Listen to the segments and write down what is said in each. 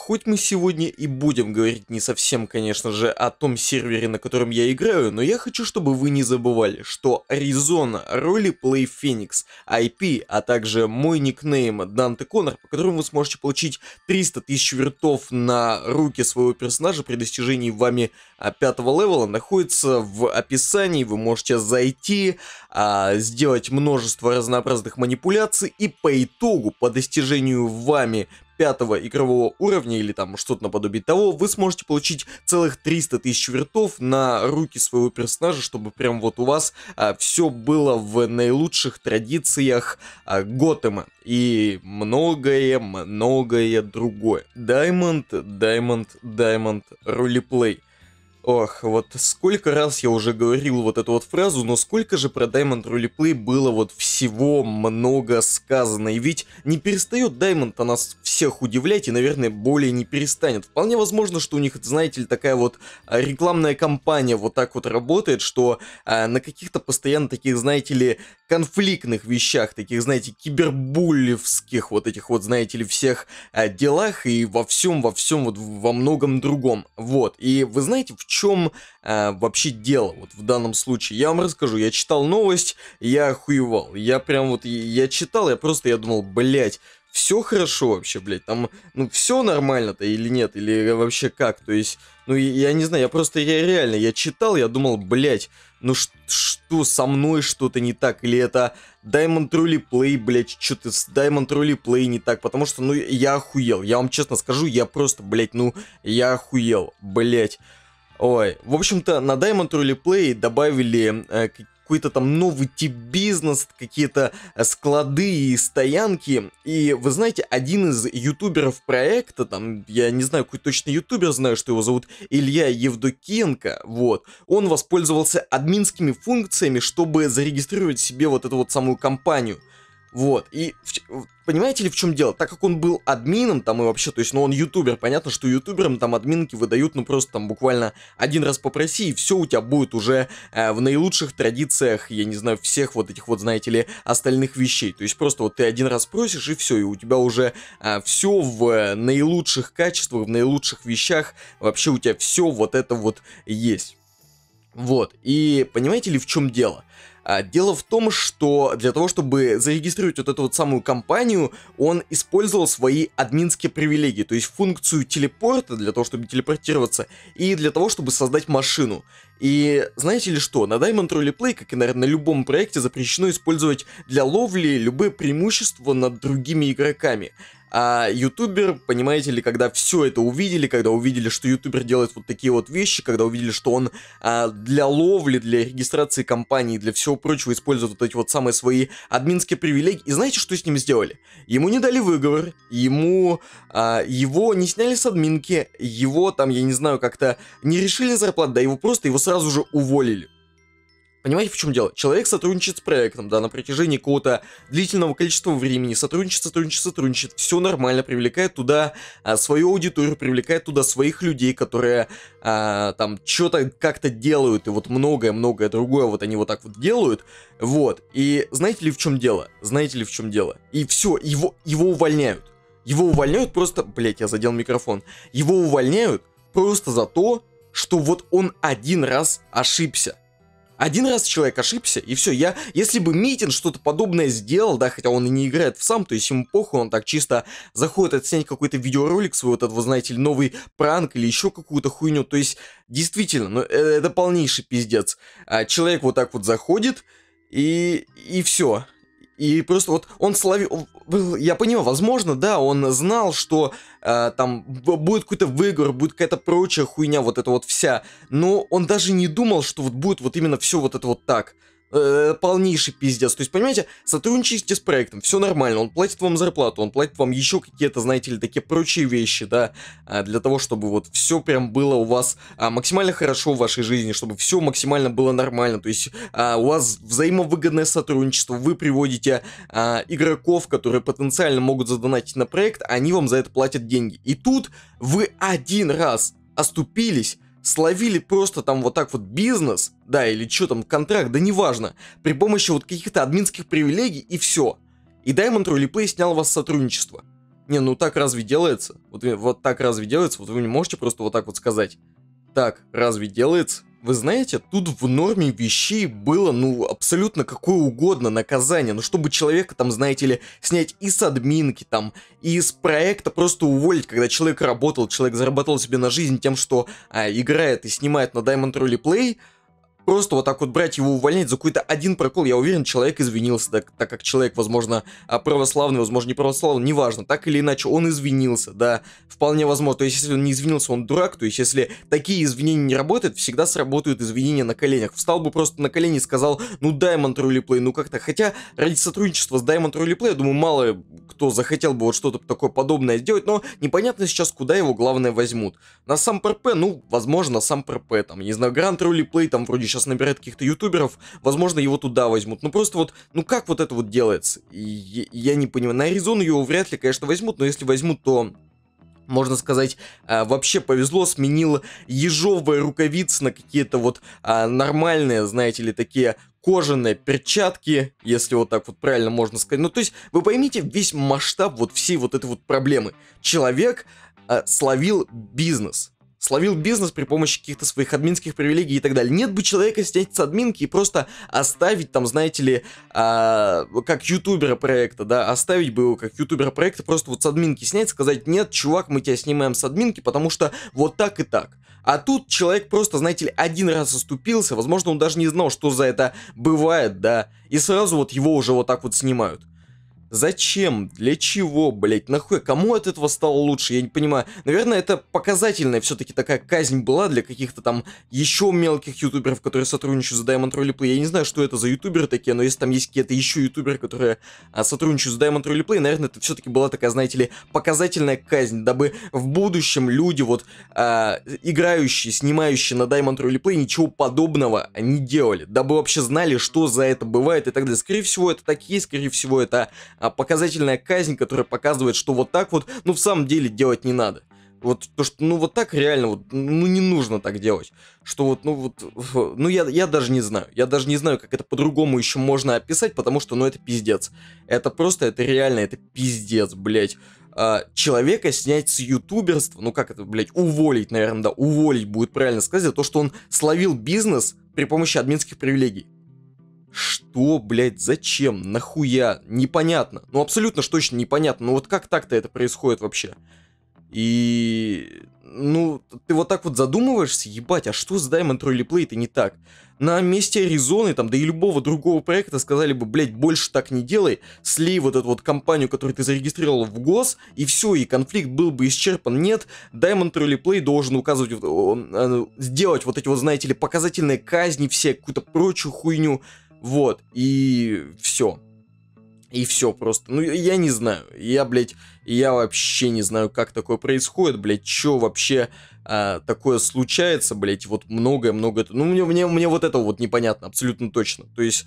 Хоть мы сегодня и будем говорить не совсем, конечно же, о том сервере, на котором я играю, но я хочу, чтобы вы не забывали, что Arizona, роли Play Phoenix, IP, а также мой никнейм Данте Коннор, по которому вы сможете получить 300 тысяч вертов на руки своего персонажа при достижении вами а, пятого левела, находится в описании, вы можете зайти, а, сделать множество разнообразных манипуляций и по итогу, по достижению вами пятого игрового уровня или там что-то наподобие того, вы сможете получить целых 300 тысяч вертов на руки своего персонажа, чтобы прям вот у вас а, все было в наилучших традициях а, Готэма и многое-многое другое. Diamond, Diamond, Diamond, ролеплей. Ох, вот сколько раз я уже говорил вот эту вот фразу, но сколько же про Diamond Roleplay было вот всего много сказано. И ведь не перестает Diamond а нас всех удивлять и, наверное, более не перестанет. Вполне возможно, что у них, знаете ли, такая вот а, рекламная кампания вот так вот работает, что а, на каких-то постоянно таких, знаете ли, конфликтных вещах, таких, знаете, кибербулевских вот этих вот, знаете ли, всех а, делах и во всем, во всем, вот во многом другом. Вот. И вы знаете, в чем чем а, вообще дело вот в данном случае? Я вам расскажу, я читал новость, я охуевал. Я прям вот, я читал, я просто, я думал, блядь, все хорошо вообще, блядь, там, ну, все нормально-то или нет, или вообще как, то есть, ну, я, я не знаю, я просто, я реально, я читал, я думал, блядь, ну, что со мной что-то не так, или это Diamond Rally Play, блядь, что-то с Diamond Rally Play не так, потому что, ну, я охуел, я вам честно скажу, я просто, блядь, ну, я охуел, блядь. Ой, в общем-то, на Diamond Rally Play добавили э, какой-то там новый тип бизнес, какие-то э, склады и стоянки. И вы знаете, один из ютуберов проекта, там, я не знаю, какой точно ютубер, знаю, что его зовут Илья Евдокенко, вот, он воспользовался админскими функциями, чтобы зарегистрировать себе вот эту вот самую компанию. Вот, и понимаете ли в чем дело? Так как он был админом там и вообще, то есть, ну он ютубер, понятно, что ютуберам там админки выдают, ну просто там буквально один раз попроси, и все у тебя будет уже э, в наилучших традициях, я не знаю, всех вот этих вот, знаете ли, остальных вещей. То есть просто вот ты один раз просишь, и все, и у тебя уже э, все в э, наилучших качествах, в наилучших вещах, вообще у тебя все вот это вот есть. Вот, и понимаете ли в чем дело? А, дело в том, что для того, чтобы зарегистрировать вот эту вот самую компанию, он использовал свои админские привилегии, то есть функцию телепорта для того, чтобы телепортироваться, и для того, чтобы создать машину. И знаете ли что, на Diamond Rally Play, как и, наверное, на любом проекте, запрещено использовать для ловли любые преимущества над другими игроками. А ютубер, понимаете ли, когда все это увидели, когда увидели, что ютубер делает вот такие вот вещи, когда увидели, что он а, для ловли, для регистрации компании, для всего прочего использует вот эти вот самые свои админские привилегии. И знаете, что с ним сделали? Ему не дали выговор, ему а, его не сняли с админки, его там, я не знаю, как-то не решили зарплату, да его просто его сразу же уволили. Понимаете, в чем дело? Человек сотрудничает с проектом, да, на протяжении какого-то длительного количества времени, сотрудничает, сотрудничает, сотрудничает, все нормально, привлекает туда а, свою аудиторию, привлекает туда своих людей, которые а, там что-то как-то делают, и вот многое-многое другое вот они вот так вот делают, вот, и знаете ли в чем дело? Знаете ли в чем дело? И все, его, его увольняют. Его увольняют просто, блять, я задел микрофон, его увольняют просто за то, что вот он один раз ошибся один раз человек ошибся, и все. Я, если бы Митин что-то подобное сделал, да, хотя он и не играет в сам, то есть ему похуй, он так чисто заходит отснять какой-то видеоролик свой, вот этот, вы знаете, новый пранк или еще какую-то хуйню. То есть, действительно, ну, это, это полнейший пиздец. А человек вот так вот заходит, и, и все. И просто вот он словил... Я понимаю, возможно, да, он знал, что э, там будет какой-то выигр, будет какая-то прочая хуйня, вот это вот вся. Но он даже не думал, что вот будет вот именно все вот это вот так э, полнейший пиздец. То есть, понимаете, сотрудничайте с проектом, все нормально, он платит вам зарплату, он платит вам еще какие-то, знаете ли, такие прочие вещи, да, а, для того, чтобы вот все прям было у вас а, максимально хорошо в вашей жизни, чтобы все максимально было нормально. То есть, а, у вас взаимовыгодное сотрудничество, вы приводите а, игроков, которые потенциально могут задонатить на проект, они вам за это платят деньги. И тут вы один раз оступились, словили просто там вот так вот бизнес, да, или что там, контракт, да неважно, при помощи вот каких-то админских привилегий и все. И Diamond Roleplay снял вас с сотрудничества. Не, ну так разве делается? Вот, вот так разве делается? Вот вы не можете просто вот так вот сказать. Так, разве делается? Вы знаете, тут в норме вещей было, ну, абсолютно какое угодно наказание. Ну, чтобы человека, там, знаете ли, снять и с админки, там, и из проекта просто уволить, когда человек работал, человек зарабатывал себе на жизнь тем, что а, играет и снимает на Diamond Rally Play, Просто вот так вот брать его увольнять за какой-то один прокол, я уверен, человек извинился, так, так как человек, возможно, а, православный, возможно, не православный, неважно, так или иначе, он извинился, да, вполне возможно. То есть, если он не извинился, он дурак, то есть, если такие извинения не работают, всегда сработают извинения на коленях. Встал бы просто на колени и сказал, ну, Diamond Roleplay, ну как-то, хотя ради сотрудничества с Diamond Roleplay, я думаю, мало кто захотел бы вот что-то такое подобное сделать, но непонятно сейчас, куда его, главное, возьмут. На сам ПРП, ну, возможно, на сам ПРП, там, не знаю, Grand Roleplay, там, вроде сейчас сейчас набирает каких-то ютуберов, возможно, его туда возьмут. Ну просто вот, ну как вот это вот делается? Я, я не понимаю. На Аризону его вряд ли, конечно, возьмут, но если возьмут, то можно сказать, а, вообще повезло, сменил ежовые рукавицы на какие-то вот а, нормальные, знаете ли, такие кожаные перчатки, если вот так вот правильно можно сказать. Ну, то есть, вы поймите весь масштаб вот всей вот этой вот проблемы. Человек а, словил бизнес словил бизнес при помощи каких-то своих админских привилегий и так далее. Нет бы человека снять с админки и просто оставить там, знаете ли, а, как ютубера проекта, да, оставить бы его как ютубера проекта, просто вот с админки снять, сказать, нет, чувак, мы тебя снимаем с админки, потому что вот так и так. А тут человек просто, знаете ли, один раз оступился, возможно, он даже не знал, что за это бывает, да, и сразу вот его уже вот так вот снимают. Зачем? Для чего, блять? Нахуй? Кому от этого стало лучше? Я не понимаю. Наверное, это показательная все-таки такая казнь была для каких-то там еще мелких ютуберов, которые сотрудничают с Diamond Roleplay. Я не знаю, что это за ютуберы такие, но если там есть какие-то еще ютуберы, которые а, сотрудничают с Diamond Roleplay, наверное, это все-таки была такая, знаете ли, показательная казнь, дабы в будущем люди вот а, играющие, снимающие на Diamond Roleplay ничего подобного не делали, дабы вообще знали, что за это бывает и так далее. Скорее всего, это так и есть, скорее всего, это а показательная казнь, которая показывает, что вот так вот, ну, в самом деле делать не надо. Вот то, что, ну, вот так реально, вот, ну, не нужно так делать. Что вот, ну, вот, ну, я, я даже не знаю. Я даже не знаю, как это по-другому еще можно описать, потому что, ну, это пиздец. Это просто, это реально, это пиздец, блядь. А, человека снять с ютуберства, ну, как это, блядь, уволить, наверное, да, уволить будет правильно сказать, за то, что он словил бизнес при помощи админских привилегий. Что, блядь, зачем, нахуя, непонятно. Ну, абсолютно что точно непонятно. Ну, вот как так-то это происходит вообще? И, ну, ты вот так вот задумываешься, ебать, а что с Diamond Rally Play-то не так? На месте Аризоны, там, да и любого другого проекта сказали бы, блядь, больше так не делай, слей вот эту вот компанию, которую ты зарегистрировал в ГОС, и все, и конфликт был бы исчерпан. Нет, Diamond Rally Play должен указывать, э, э, сделать вот эти вот, знаете ли, показательные казни все, какую-то прочую хуйню. Вот, и все. И все просто. Ну, я не знаю. Я, блядь, я вообще не знаю, как такое происходит, блядь, что вообще а, такое случается, блядь, вот многое многое. Ну, мне, мне, мне вот это вот непонятно, абсолютно точно. То есть,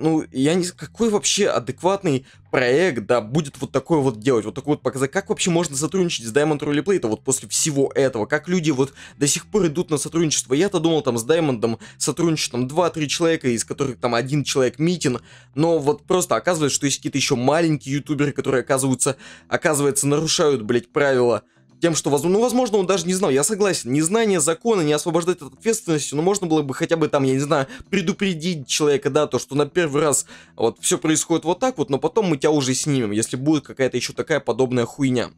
ну, я не какой вообще адекватный проект, да, будет вот такой вот делать, вот такой вот показать, как вообще можно сотрудничать с Diamond Rally Play, вот после всего этого, как люди вот до сих пор идут на сотрудничество, я-то думал там с Diamond сотрудничают там 2-3 человека, из которых там один человек Митин, но вот просто оказывается, что есть какие-то еще маленькие ютуберы, которые оказываются, оказывается, нарушают, блять, правила, тем, что, возможно, ну, возможно, он даже не знал, я согласен, незнание закона не освобождает от ответственности, но можно было бы хотя бы там, я не знаю, предупредить человека, да, то, что на первый раз вот все происходит вот так вот, но потом мы тебя уже снимем, если будет какая-то еще такая подобная хуйня.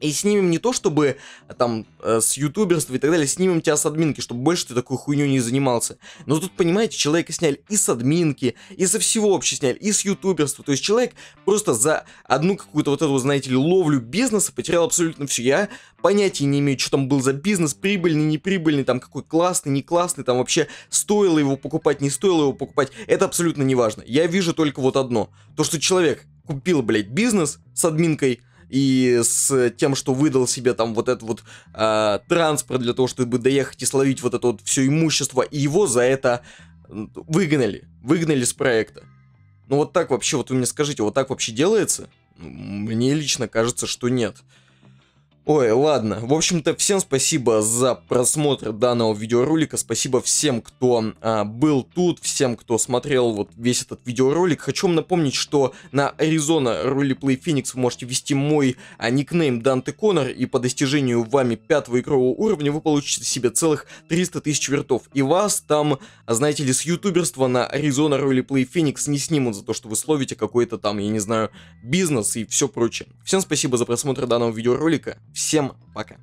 И снимем не то, чтобы э, там э, с ютуберства и так далее, снимем тебя с админки, чтобы больше ты такой хуйню не занимался. Но тут, понимаете, человека сняли и с админки, и со всего вообще сняли, и с ютуберства. То есть человек просто за одну какую-то вот эту, знаете ли, ловлю бизнеса потерял абсолютно все. Я понятия не имею, что там был за бизнес, прибыльный, неприбыльный, там какой классный, не классный, там вообще стоило его покупать, не стоило его покупать. Это абсолютно не важно. Я вижу только вот одно. То, что человек купил, блядь, бизнес с админкой, и с тем, что выдал себе там вот этот вот э, транспорт для того, чтобы доехать и словить вот это вот все имущество, и его за это выгнали, выгнали с проекта. Ну вот так вообще, вот вы мне скажите, вот так вообще делается? Мне лично кажется, что нет. Ой, ладно. В общем-то, всем спасибо за просмотр данного видеоролика. Спасибо всем, кто а, был тут, всем, кто смотрел вот весь этот видеоролик. Хочу вам напомнить, что на Arizona Roleplay Phoenix вы можете ввести мой а, никнейм Данте Конор и по достижению вами пятого игрового уровня вы получите себе целых 300 тысяч вертов. И вас там, знаете ли, с ютуберства на Arizona Roleplay Phoenix не снимут за то, что вы словите какой-то там, я не знаю, бизнес и все прочее. Всем спасибо за просмотр данного видеоролика. Всем пока.